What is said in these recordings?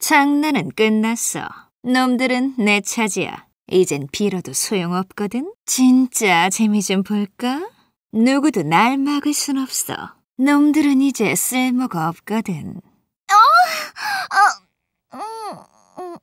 장난은 끝났어. 놈들은 내 차지야. 이젠 빌어도 소용없거든. 진짜 재미 좀 볼까? 누구도 날 막을 순 없어. 놈들은 이제 쓸모가 없거든. 어, 어, 음,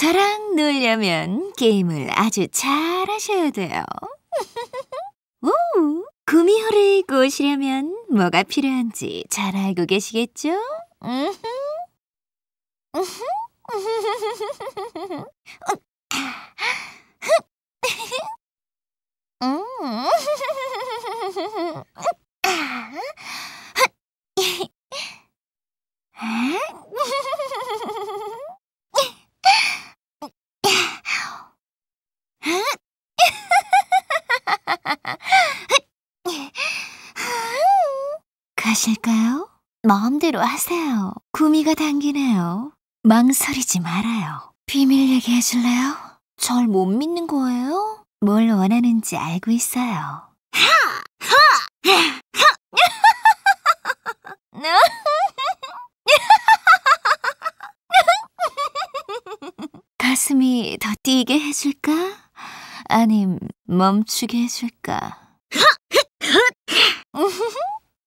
저랑 놀려면 게임을 아주 잘하셔야 돼요. 우, 구미 호를 꼬시려면 뭐가 필요한지 잘 알고 계시겠죠? 가실까요? 마음대로 하세요. 구미가 당기네요. 망설이지 말아요. 비밀 얘기해 줄래요? 절 못 믿는 거예요? 뭘 원하는지 알고 있어요. 가슴이 더 뛰게 해줄까? 아님 멈추게 해줄까?